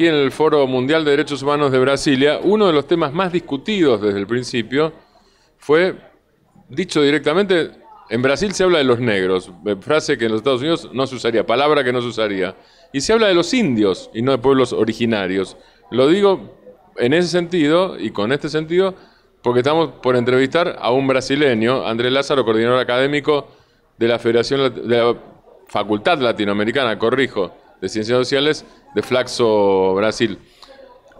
aquí en el Foro Mundial de Derechos Humanos de Brasilia, uno de los temas más discutidos desde el principio fue, dicho directamente, en Brasil se habla de los negros, eh, frase que en los Estados Unidos no se usaría, palabra que no se usaría. Y se habla de los indios y no de pueblos originarios. Lo digo en ese sentido y con este sentido porque estamos por entrevistar a un brasileño, Andrés Lázaro, coordinador académico de la Federación de la Facultad Latinoamericana, corrijo, de Ciencias Sociales, de Flaxo Brasil.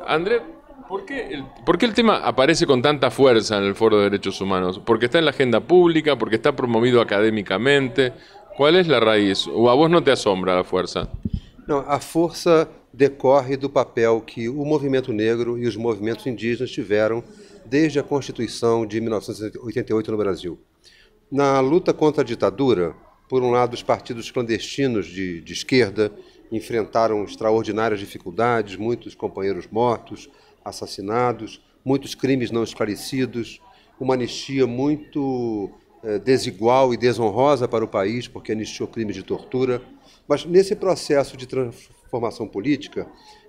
André, ¿por qué, el, ¿por qué el tema aparece con tanta fuerza en el Foro de Derechos Humanos? ¿Porque está en la agenda pública? ¿Porque está promovido académicamente? ¿Cuál es la raíz? ¿O a vos no te asombra la fuerza? a força decorre do papel que o movimento negro e os movimentos indígenas tiveram desde a Constituição de 1988 no Brasil. Na luta contra a ditadura, por um lado, os partidos clandestinos de, de esquerda enfrentaram extraordinárias dificuldades, muitos companheiros mortos, assassinados, muitos crimes não esclarecidos, uma anistia muito eh, desigual e desonrosa para o país, porque anistiou crimes de tortura. Mas nesse processo de transformação política,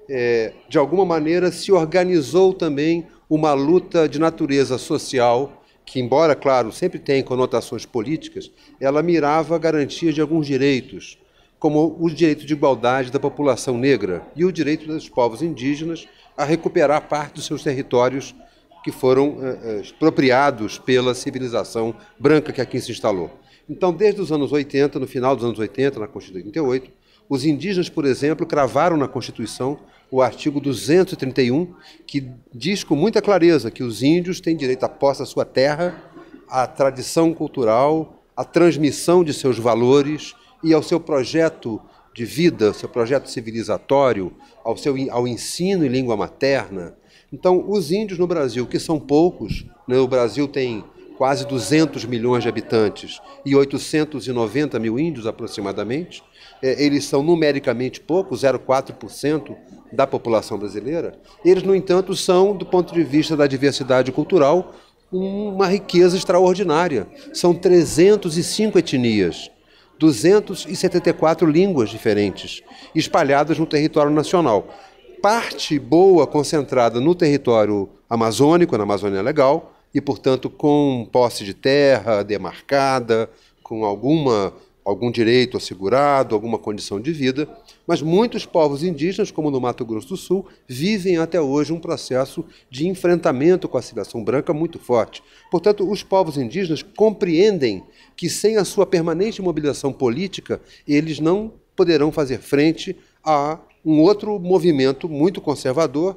eh, de alguma maneira se organizou também uma luta de natureza social que, embora, claro, sempre tem conotações políticas, ela mirava a garantia de alguns direitos, como o direito de igualdade da população negra e o direito dos povos indígenas a recuperar parte dos seus territórios que foram eh, eh, expropriados pela civilização branca que aqui se instalou. Então, desde os anos 80, no final dos anos 80, na Constituição de 88, os indígenas, por exemplo, cravaram na Constituição o artigo 231, que diz com muita clareza que os índios têm direito à posse da sua terra, à tradição cultural, à transmissão de seus valores e ao seu projeto de vida, ao seu projeto civilizatório, ao, seu, ao ensino em língua materna. Então, os índios no Brasil, que são poucos, né, o Brasil tem quase 200 milhões de habitantes e 890 mil índios aproximadamente, é, eles são numericamente poucos, 0,4% da população brasileira. Eles, no entanto, são, do ponto de vista da diversidade cultural, uma riqueza extraordinária. São 305 etnias 274 línguas diferentes, espalhadas no território nacional. Parte boa concentrada no território amazônico, na Amazônia Legal, e, portanto, com posse de terra demarcada, com alguma algum direito assegurado, alguma condição de vida, mas muitos povos indígenas, como no Mato Grosso do Sul, vivem até hoje um processo de enfrentamento com a civilização branca muito forte. Portanto, os povos indígenas compreendem que sem a sua permanente mobilização política, eles não poderão fazer frente a um outro movimento muito conservador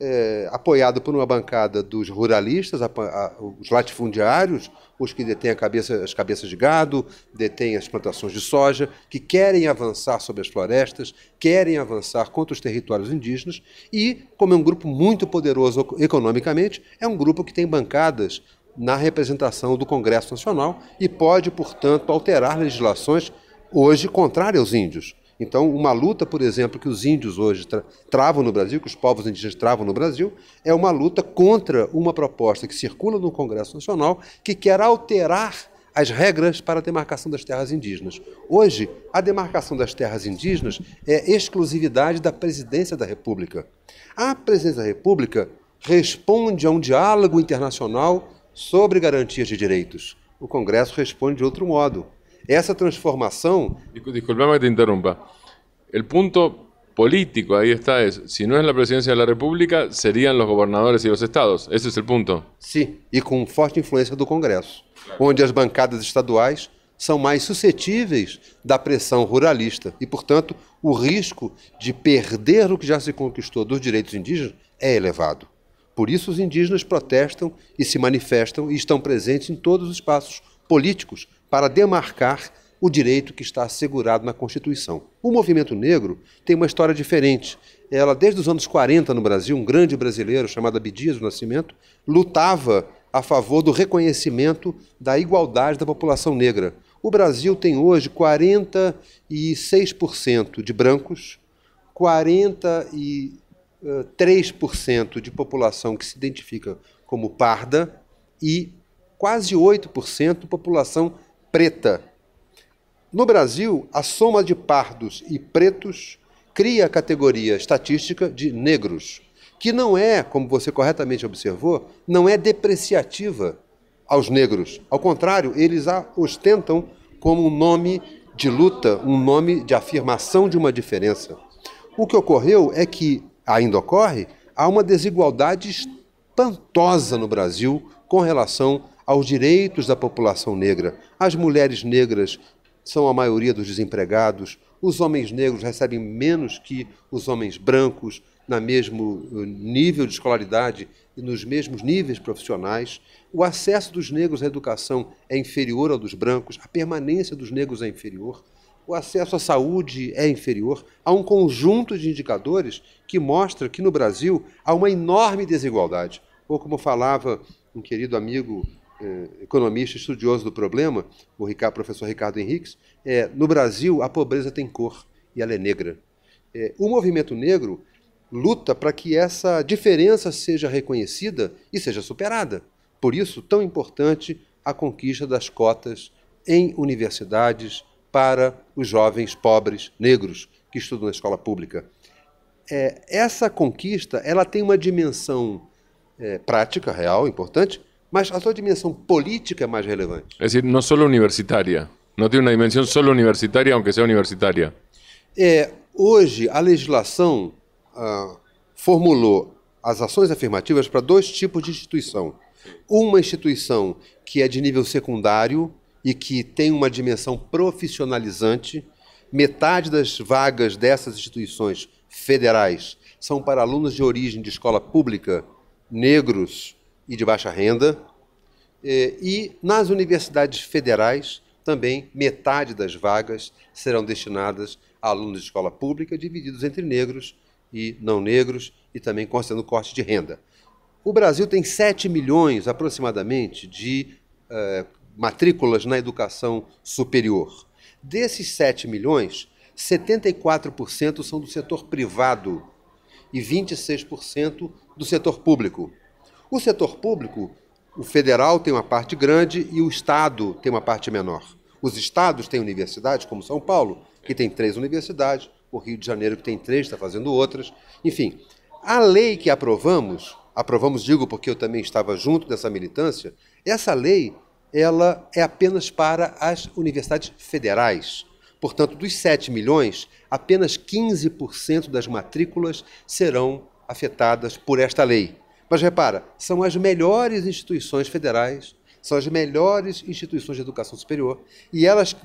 é, apoiado por uma bancada dos ruralistas, a, a, os latifundiários, os que detêm cabeça, as cabeças de gado, detêm as plantações de soja, que querem avançar sobre as florestas, querem avançar contra os territórios indígenas, e, como é um grupo muito poderoso economicamente, é um grupo que tem bancadas na representação do Congresso Nacional e pode, portanto, alterar legislações hoje contrárias aos índios. Então, uma luta, por exemplo, que os índios hoje tra travam no Brasil, que os povos indígenas travam no Brasil, é uma luta contra uma proposta que circula no Congresso Nacional que quer alterar as regras para a demarcação das terras indígenas. Hoje, a demarcação das terras indígenas é exclusividade da presidência da República. A presidência da República responde a um diálogo internacional sobre garantias de direitos. O Congresso responde de outro modo. Essa transformação. Disculpame que te interrompa. O ponto político aí está é se não é a Presidência da República, seriam os governadores e os estados. Esse é o ponto. Sim, e com forte influência do Congresso, claro. onde as bancadas estaduais são mais suscetíveis da pressão ruralista e, portanto, o risco de perder o que já se conquistou dos direitos indígenas é elevado. Por isso, os indígenas protestam e se manifestam e estão presentes em todos os espaços políticos para demarcar o direito que está assegurado na Constituição. O movimento negro tem uma história diferente. Ela, desde os anos 40 no Brasil, um grande brasileiro chamado Abdias do Nascimento lutava a favor do reconhecimento da igualdade da população negra. O Brasil tem hoje 46% de brancos, 43% de população que se identifica como parda e quase 8% população preta. No Brasil, a soma de pardos e pretos cria a categoria estatística de negros, que não é, como você corretamente observou, não é depreciativa aos negros. Ao contrário, eles a ostentam como um nome de luta, um nome de afirmação de uma diferença. O que ocorreu é que, ainda ocorre, há uma desigualdade espantosa no Brasil com relação aos direitos da população negra. As mulheres negras são a maioria dos desempregados, os homens negros recebem menos que os homens brancos na mesmo eh, nível de escolaridade e nos mesmos níveis profissionais. O acesso dos negros à educação é inferior ao dos brancos, a permanência dos negros é inferior, o acesso à saúde é inferior. Há um conjunto de indicadores que mostra que no Brasil há uma enorme desigualdade. Ou como falava um querido amigo eh, economista estudioso do problema, o professor Ricardo Henriques, é, no Brasil a pobreza tem cor e ela é negra. É, o movimento negro luta para que essa diferença seja reconhecida e seja superada. Por isso, tão importante a conquista das cotas em universidades para os jovens pobres negros que estudam na escola pública. É, essa conquista ela tem uma dimensão é, prática, real, importante, mas a sua dimensão política é mais relevante. É decir, não só universitária. Não tem uma dimensão só universitária, aunque seja universitária. É, hoje, a legislação ah, formulou as ações afirmativas para dois tipos de instituição. Uma instituição que é de nível secundário e que tem uma dimensão profissionalizante. Metade das vagas dessas instituições federais são para alunos de origem de escola pública, negros, e de baixa renda. É, e nas universidades federais, também metade das vagas serão destinadas a alunos de escola pública, divididos entre negros e não negros, e também considerando corte de renda. O Brasil tem 7 milhões aproximadamente de é, matrículas na educação superior. Desses 7 milhões, 74% são do setor privado e 26% do setor público. O setor público, o federal tem uma parte grande e o estado tem uma parte menor. Os estados têm universidades, como São Paulo, que tem três universidades, o Rio de Janeiro, que tem três, está fazendo outras. Enfim, a lei que aprovamos, aprovamos, digo porque eu também estava junto dessa militância, essa lei ela é apenas para as universidades federais. Portanto, dos 7 milhões, apenas 15% das matrículas serão afetadas por esta lei. Mas repara, são as melhores instituições federais, são as melhores instituições de educação superior, e elas,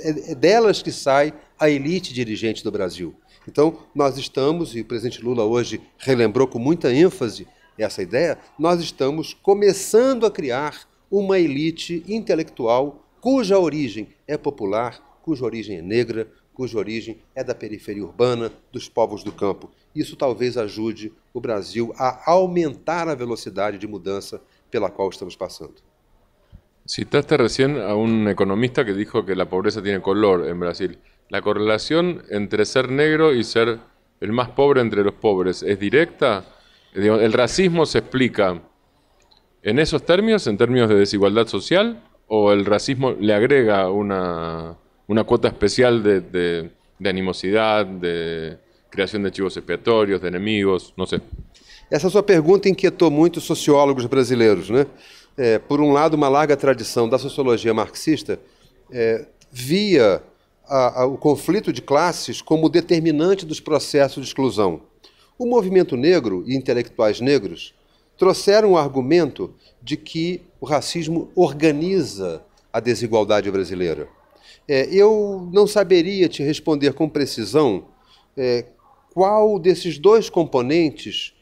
é, é delas que sai a elite dirigente do Brasil. Então, nós estamos, e o presidente Lula hoje relembrou com muita ênfase essa ideia, nós estamos começando a criar uma elite intelectual cuja origem é popular, cuja origem é negra, cuja origem é da periferia urbana, dos povos do campo. Isso talvez ajude o Brasil a aumentar a velocidade de mudança pela qual estamos passando. Citaste recién a un economista que dijo que la pobreza tiene color en Brasil. ¿La correlación entre ser negro y ser el más pobre entre los pobres es directa? ¿El racismo se explica en esos términos, en términos de desigualdad social? ¿O el racismo le agrega una, una cuota especial de, de, de animosidade, de criação de chivos expiatórios, de inimigos, não sei. Essa sua pergunta inquietou muito sociólogos brasileiros, né? É, por um lado, uma larga tradição da sociologia marxista é, via a, a, o conflito de classes como determinante dos processos de exclusão. O movimento negro e intelectuais negros trouxeram o argumento de que o racismo organiza a desigualdade brasileira. É, eu não saberia te responder com precisão é, qual desses dois componentes,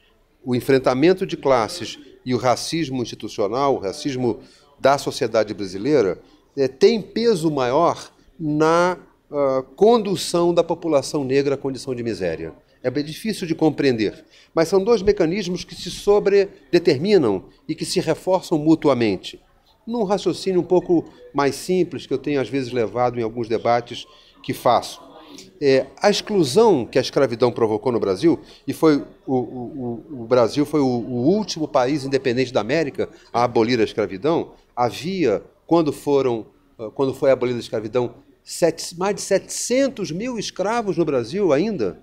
o enfrentamento de classes e o racismo institucional, o racismo da sociedade brasileira, é, tem peso maior na uh, condução da população negra à condição de miséria. É difícil de compreender, mas são dois mecanismos que se sobredeterminam e que se reforçam mutuamente num raciocínio um pouco mais simples que eu tenho às vezes levado em alguns debates que faço. É, a exclusão que a escravidão provocou no Brasil, e foi o, o, o Brasil foi o, o, último país independente da América a abolir a escravidão, havia, quando, foram, ah, quando foi abolida a escravidão, sete, mais de 700 mil escravos no Brasil ainda.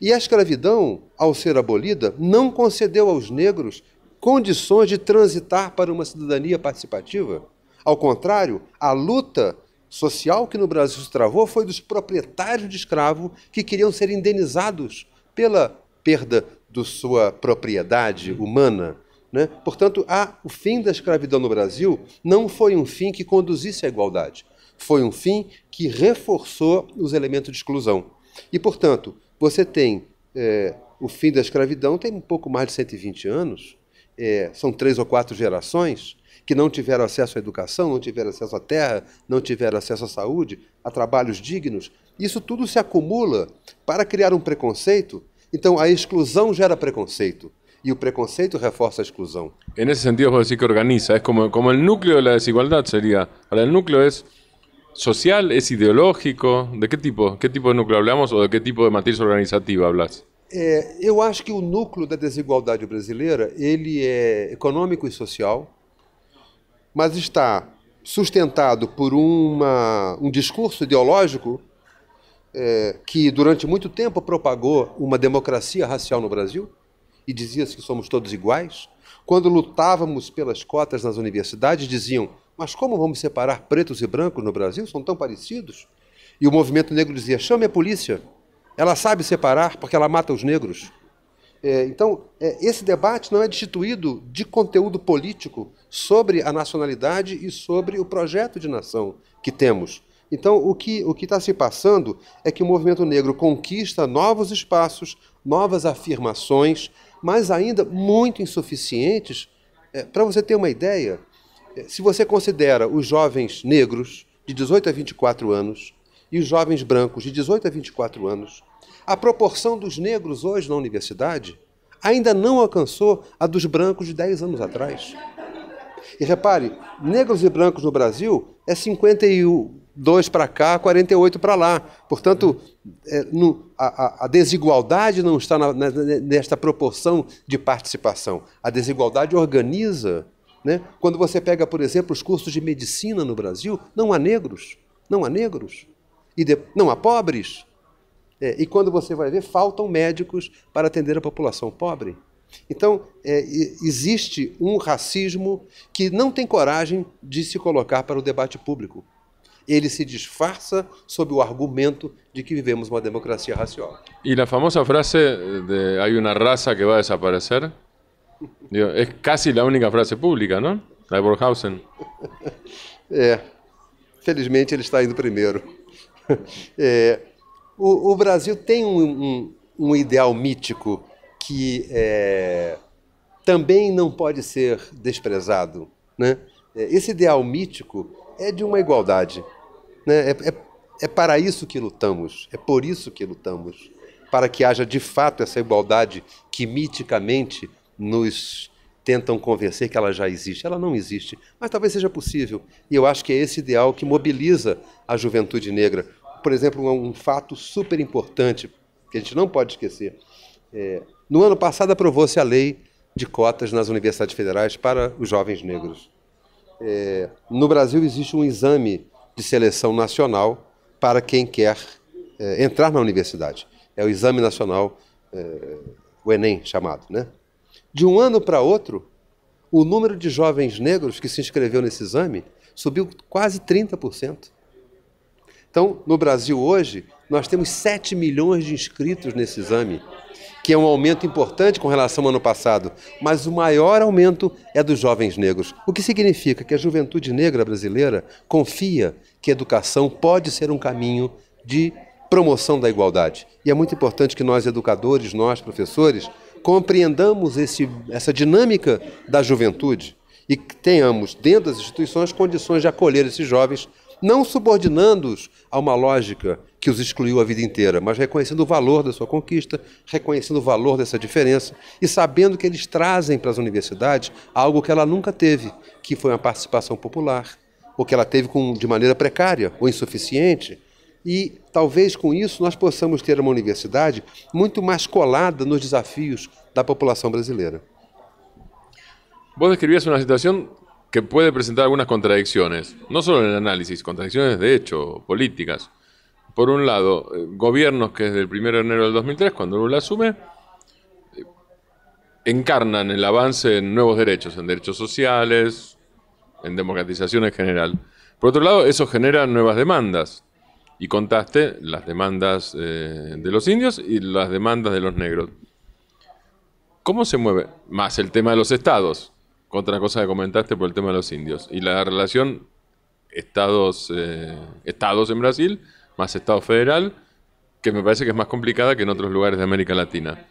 E a escravidão, ao ser abolida, não concedeu aos negros condições de transitar para uma cidadania participativa. Ao contrário, a luta social que no Brasil se travou foi dos proprietários de escravo que queriam ser indenizados pela perda de sua propriedade humana. Né? Portanto, a, o fim da escravidão no Brasil não foi um fim que conduzisse à igualdade, foi um fim que reforçou os elementos de exclusão. E, portanto, você tem é, o fim da escravidão, tem um pouco mais de 120 anos, é, são três ou quatro gerações que não tiveram acesso à educação, não tiveram acesso à terra, não tiveram acesso à saúde, a trabalhos dignos. Isso tudo se acumula para criar um preconceito. Então, a exclusão gera preconceito. e o preconceito reforça a exclusão. En ese sentido, vou dizer que organiza, é como, como o núcleo de la seria? O núcleo é social, é ideológico? ¿De que tipo? Que tipo de núcleo hablamos ou de que tipo de matriz organizativa hablas? É, eu acho que o núcleo da desigualdade brasileira ele é econômico e social, mas está sustentado por uma, um discurso ideológico é, que durante muito tempo propagou uma democracia racial no Brasil e dizia se que somos todos iguais. Quando lutávamos pelas cotas nas universidades, diziam: mas como vamos separar pretos e brancos no Brasil? São tão parecidos. E o movimento negro dizia: chame a polícia. Ela sabe separar porque ela mata os negros. É, então, é, esse debate não é destituído de conteúdo político sobre a nacionalidade e sobre o projeto de nação que temos. Então, o que o está se passando é que o movimento negro conquista novos espaços, novas afirmações, mas ainda muito insuficientes. É, Para você ter uma ideia, é, se você considera os jovens negros de 18 a 24 anos e os jovens brancos de 18 a 24 anos, a proporção dos negros hoje na universidade ainda não alcançou a dos brancos de 10 anos atrás. E repare, negros e brancos no Brasil é 52 para cá, 48 para lá. Portanto, é, no, a, a, desigualdade não está na, na, nesta proporção de participação. A desigualdade organiza. Né? Quando você pega, por exemplo, os cursos de medicina no Brasil, não há negros. Não há negros. E de, não há pobres. É, e quando você vai ver, faltam médicos para atender a população pobre. Então, é, existe um racismo que não tem coragem de se colocar para o debate público. Ele se disfarça sob o argumento de que vivemos uma democracia racial. E a famosa frase de há uma raça que vai desaparecer? é quase a única frase pública, não? Da Borghausen. é. Felizmente ele está indo primeiro. É, o, o Brasil tem um, um, um, ideal mítico que é, também não pode ser desprezado. Né? É, esse ideal mítico é de uma igualdade. Né? É, é, é para isso que lutamos, é por isso que lutamos. Para que haja de fato essa igualdade que miticamente nos tentam convencer que ela já existe. Ela não existe, mas talvez seja possível. E eu acho que é esse ideal que mobiliza a juventude negra por exemplo, um, fato super importante que a gente não pode esquecer. É, no ano passado aprovou-se a lei de cotas nas universidades federais para os jovens negros. É, no Brasil existe um exame de seleção nacional para quem quer é, entrar na universidade. É o Exame Nacional, é, o Enem chamado. Né? De um ano para outro, o número de jovens negros que se inscreveu nesse exame subiu quase 30%. Então, no Brasil hoje, nós temos 7 milhões de inscritos nesse exame, que é um aumento importante com relação ao ano passado, mas o maior aumento é dos jovens negros, o que significa que a juventude negra brasileira confia que a educação pode ser um caminho de promoção da igualdade. E é muito importante que nós, educadores, nós, professores, compreendamos esse, essa dinâmica da juventude e que tenhamos, dentro das instituições, condições de acolher esses jovens não subordinando-os a uma lógica que os excluiu a vida inteira, mas reconhecendo o valor da sua conquista, reconhecendo o valor dessa diferença e sabendo que eles trazem para as universidades algo que ela nunca teve, que foi uma participação popular, ou que ela teve com, de maneira precária ou insuficiente. E talvez com isso nós possamos ter uma universidade muito mais colada nos desafios da população brasileira. Vos describías uma situação. que puede presentar algunas contradicciones, no solo en el análisis, contradicciones de hecho, políticas. Por un lado, eh, gobiernos que desde el 1 de enero del 2003, cuando Lula asume, eh, encarnan el avance en nuevos derechos, en derechos sociales, en democratización en general. Por otro lado, eso genera nuevas demandas. Y contaste las demandas eh, de los indios y las demandas de los negros. ¿Cómo se mueve? Más el tema de los estados otra cosa que comentaste por el tema de los indios. Y la relación estados, eh, estados en Brasil más Estado federal, que me parece que es más complicada que en otros lugares de América Latina.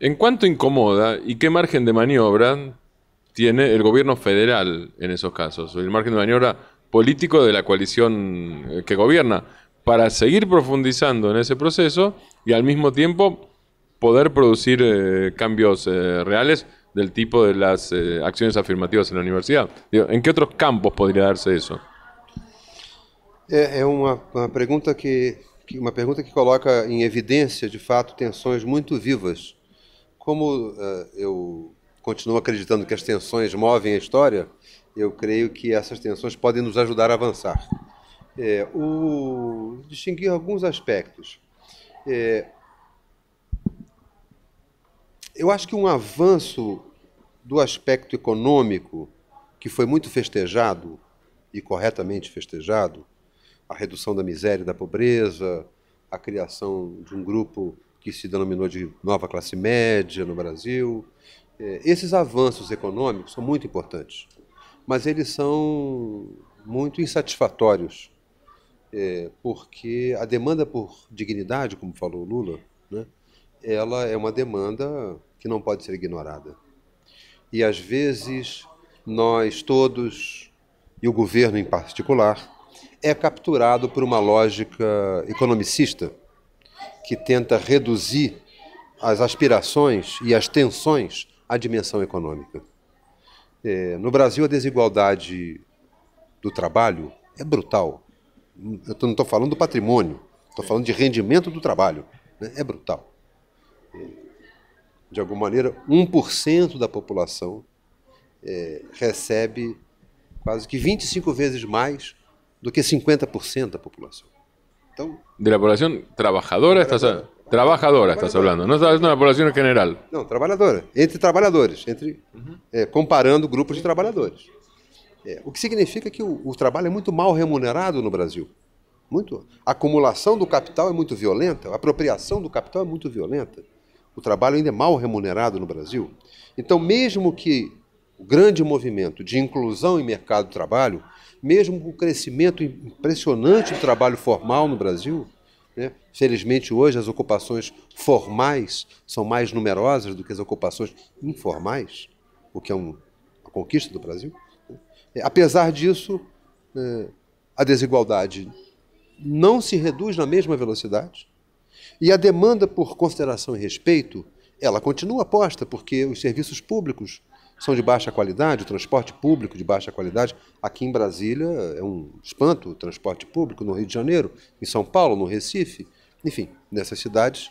¿En cuánto incomoda y qué margen de maniobra tiene el gobierno federal en esos casos? El margen de maniobra político de la coalición eh, que gobierna para seguir profundizando en ese proceso y al mismo tiempo poder producir eh, cambios reales del tipo de las eh, acciones afirmativas en la universidad. Digo, ¿En qué otros campos podría darse eso? isso? É, é uma, pergunta que, uma pergunta que coloca em evidência, de fato, tensões muito vivas. Como uh, eu continuo acreditando que as tensões movem a história, eu creio que essas tensões podem nos ajudar a avançar. É, o, distinguir alguns aspectos. É, eu acho que um avanço do aspecto econômico, que foi muito festejado e corretamente festejado, a redução da miséria e da pobreza, a criação de um grupo que se denominou de nova classe média no Brasil. É, esses avanços econômicos são muito importantes, mas eles são muito insatisfatórios, é, porque a demanda por dignidade, como falou Lula, né, ela é uma demanda que não pode ser ignorada. E às vezes nós todos, e o governo em particular, é capturado por uma lógica economicista que tenta reduzir as aspirações e as tensões à dimensão econômica. É, no Brasil, a desigualdade do trabalho é brutal. Eu não estou falando do patrimônio, estou falando de rendimento do trabalho. Né? É brutal de alguma maneira, 1% da população é, recebe quase que 25 vezes mais do que 50% da população. Então, de la población trabajadora, estás, trabalhadora estás falando não estás falando da população geral Não, trabalhadora, entre trabalhadores, entre uhum. é, comparando grupos de trabalhadores. É, o que significa que o, o trabalho é muito mal remunerado no Brasil. Muito. A acumulação do capital é muito violenta, a apropriação do capital é muito violenta o trabalho ainda é mal remunerado no Brasil. Então, mesmo que o grande movimento de inclusão em mercado de trabalho, mesmo com o crescimento impressionante do trabalho formal no Brasil, né, felizmente hoje as ocupações formais são mais numerosas do que as ocupações informais, o que é um, uma conquista do Brasil. Né, apesar disso, é, a desigualdade não se reduz na mesma velocidade. E a demanda por consideração e respeito, ela continua posta, porque os serviços públicos são de baixa qualidade, o transporte público de baixa qualidade. Aqui em Brasília é um espanto o transporte público, no Rio de Janeiro, em São Paulo, no Recife. Enfim, nessas cidades,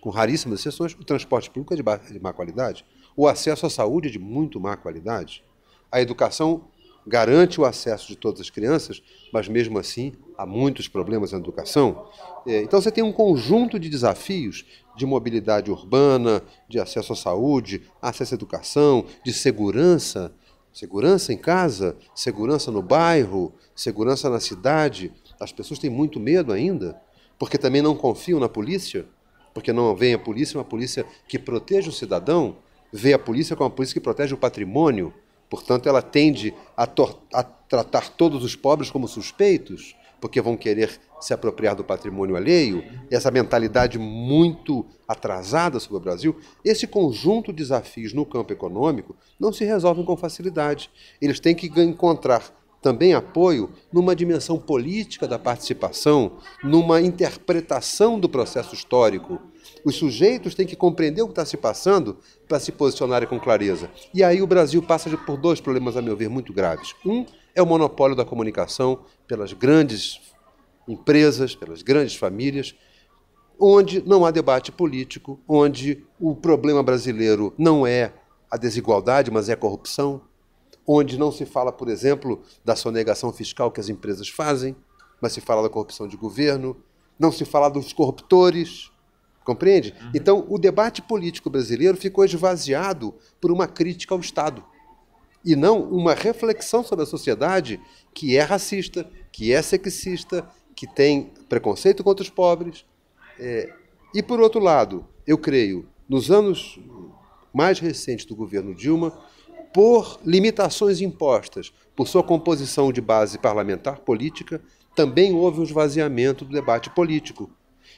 com raríssimas exceções, o transporte público é de, má qualidade. O acesso à saúde é de muito má qualidade. A educação garante o acesso de todas as crianças, mas mesmo assim há muitos problemas na educação. É, então você tem um conjunto de desafios de mobilidade urbana, de acesso à saúde, acesso à educação, de segurança, segurança em casa, segurança no bairro, segurança na cidade. As pessoas têm muito medo ainda, porque também não confiam na polícia, porque não vem a polícia, é uma polícia que protege o cidadão, vê a polícia como uma polícia que protege o patrimônio Portanto, ela tende a, a tratar todos os pobres como suspeitos, porque vão querer se apropriar do patrimônio alheio, essa mentalidade muito atrasada sobre o Brasil, esse conjunto de desafios no campo econômico não se resolvem com facilidade. Eles têm que encontrar também apoio numa dimensão política da participação, numa interpretação do processo histórico os sujeitos têm que compreender o que está se passando para se posicionarem com clareza. E aí o Brasil passa por dois problemas, a meu ver, muito graves. Um é o monopólio da comunicação pelas grandes empresas, pelas grandes famílias, onde não há debate político, onde o problema brasileiro não é a desigualdade, mas é a corrupção, onde não se fala, por exemplo, da sonegação fiscal que as empresas fazem, mas se fala da corrupção de governo, não se fala dos corruptores, Compreende? Uhum. Então, o debate político brasileiro ficou esvaziado por uma crítica ao Estado e não uma reflexão sobre a sociedade que é racista, que é sexista, que tem preconceito contra os pobres. É. E, por outro lado, eu creio, nos anos mais recentes do governo Dilma, por limitações impostas por sua composição de base parlamentar política, também houve um esvaziamento do debate político.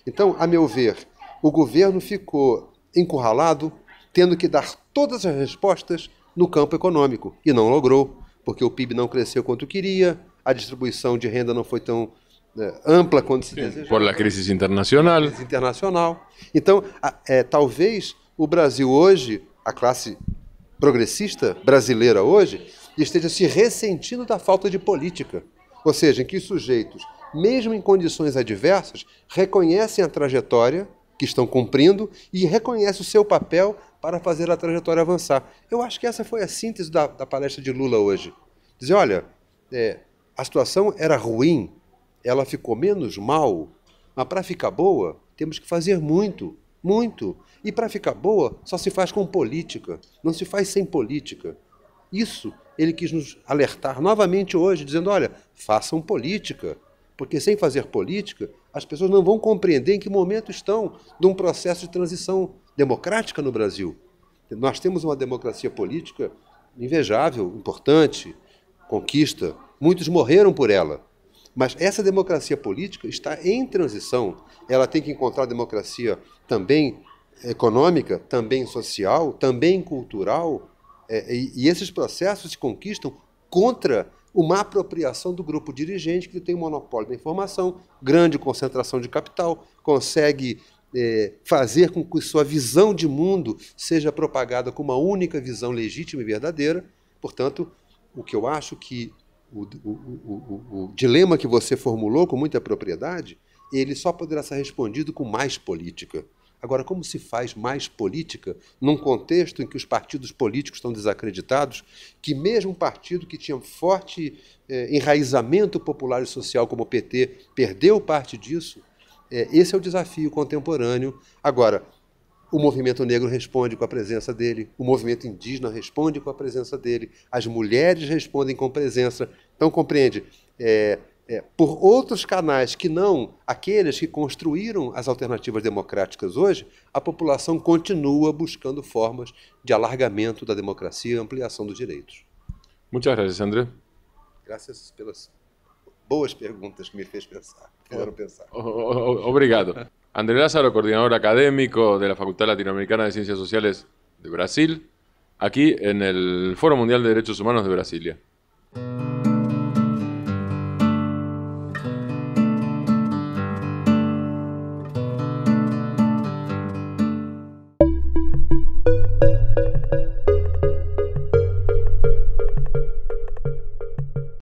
Então, a meu ver, o governo ficou encurralado, tendo que dar todas as respostas no campo econômico, e não logrou, porque o PIB não cresceu quanto queria, a distribuição de renda não foi tão né, ampla quanto se desejava. Por la crise internacional. Crise internacional. Então, é, talvez o Brasil hoje, a classe progressista brasileira hoje, esteja se ressentindo da falta de política. Ou seja, em que os sujeitos, mesmo em condições adversas, reconhecem a trajetória que estão cumprindo e reconhece o seu papel para fazer a trajetória avançar. Eu acho que essa foi a síntese da, da palestra de Lula hoje. Dizer, olha, é, a situação era ruim, ela ficou menos mal, mas para ficar boa, temos que fazer muito, muito. E para ficar boa, só se faz com política, não se faz sem política. Isso ele quis nos alertar novamente hoje, dizendo: olha, façam política, porque sem fazer política, as pessoas não vão compreender em que momento estão de um processo de transição democrática no Brasil. Nós temos uma democracia política invejável, importante, conquista. Muitos morreram por ela. Mas essa democracia política está em transição. Ela tem que encontrar democracia também econômica, também social, também cultural. É, e esses processos se conquistam contra uma apropriação do grupo dirigente que tem monopólio da informação, grande concentração de capital, consegue é, fazer com que sua visão de mundo seja propagada com uma única visão legítima e verdadeira. Portanto, o que eu acho que o, o, o, o dilema que você formulou com muita propriedade, ele só poderá ser respondido com mais política. Agora, como se faz mais política num contexto em que os partidos políticos estão desacreditados, que mesmo um partido que tinha forte eh, enraizamento popular e social como o PT perdeu parte disso? Eh, esse é o desafio contemporâneo. Agora, o movimento negro responde com a presença dele, o movimento indígena responde com a presença dele, as mulheres respondem com presença. Então, compreende, eh, é, por outros canais que não aqueles que construíram as alternativas democráticas hoje, a população continua buscando formas de alargamento da democracia e ampliação dos direitos. Muito obrigado, André. Graças pelas boas perguntas que me fez pensar, pensar. Obrigado. André Lázaro, coordenador acadêmico da la latino Latinoamericana de Ciências Sociais de Brasil, aqui no Fórum Foro Mundial de Direitos Humanos de Brasília.